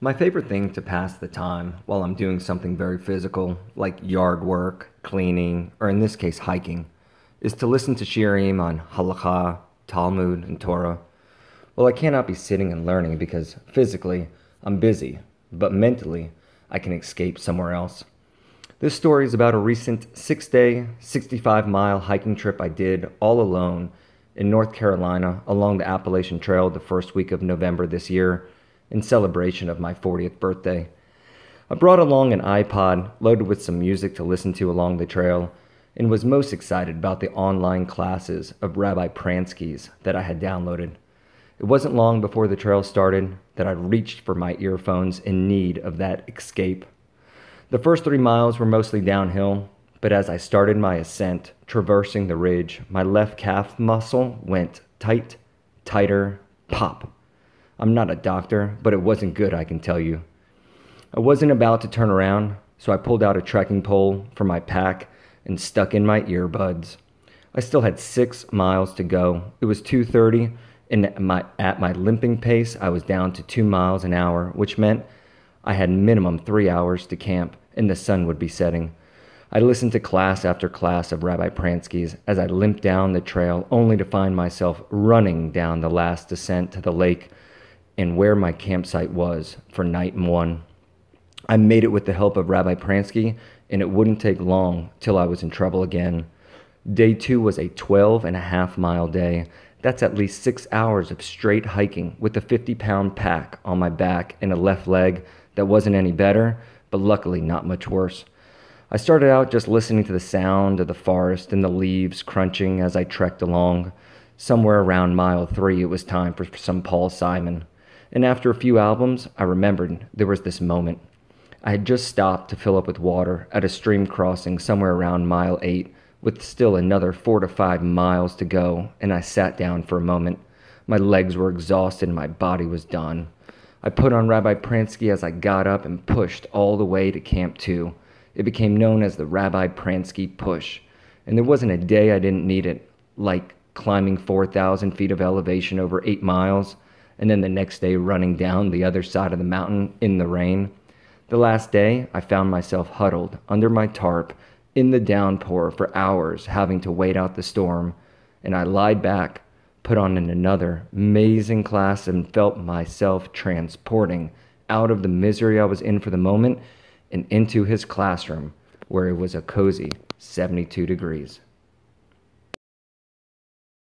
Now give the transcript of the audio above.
My favorite thing to pass the time while I'm doing something very physical, like yard work, cleaning, or in this case, hiking, is to listen to shirim on halakha, Talmud, and Torah. Well, I cannot be sitting and learning because physically I'm busy, but mentally I can escape somewhere else. This story is about a recent six day, 65 mile hiking trip I did all alone in North Carolina along the Appalachian Trail the first week of November this year in celebration of my 40th birthday. I brought along an iPod loaded with some music to listen to along the trail and was most excited about the online classes of Rabbi Pransky's that I had downloaded. It wasn't long before the trail started that I reached for my earphones in need of that escape. The first three miles were mostly downhill, but as I started my ascent, traversing the ridge, my left calf muscle went tight, tighter, pop. I'm not a doctor, but it wasn't good, I can tell you. I wasn't about to turn around, so I pulled out a trekking pole from my pack and stuck in my earbuds. I still had six miles to go. It was 2:30, and at my, at my limping pace, I was down to two miles an hour, which meant I had minimum three hours to camp, and the sun would be setting. I listened to class after class of Rabbi Pransky's as I limped down the trail, only to find myself running down the last descent to the lake and where my campsite was for night one. I made it with the help of Rabbi Pransky, and it wouldn't take long till I was in trouble again. Day two was a 12 and a half mile day. That's at least six hours of straight hiking with a 50 pound pack on my back and a left leg that wasn't any better, but luckily not much worse. I started out just listening to the sound of the forest and the leaves crunching as I trekked along. Somewhere around mile three, it was time for some Paul Simon. And after a few albums, I remembered there was this moment. I had just stopped to fill up with water at a stream crossing somewhere around mile 8, with still another four to five miles to go, and I sat down for a moment. My legs were exhausted and my body was done. I put on Rabbi Pransky as I got up and pushed all the way to Camp 2. It became known as the Rabbi Pransky Push, and there wasn't a day I didn't need it, like climbing 4,000 feet of elevation over eight miles and then the next day running down the other side of the mountain in the rain. The last day, I found myself huddled under my tarp in the downpour for hours, having to wait out the storm, and I lied back, put on another amazing class, and felt myself transporting out of the misery I was in for the moment and into his classroom, where it was a cozy 72 degrees.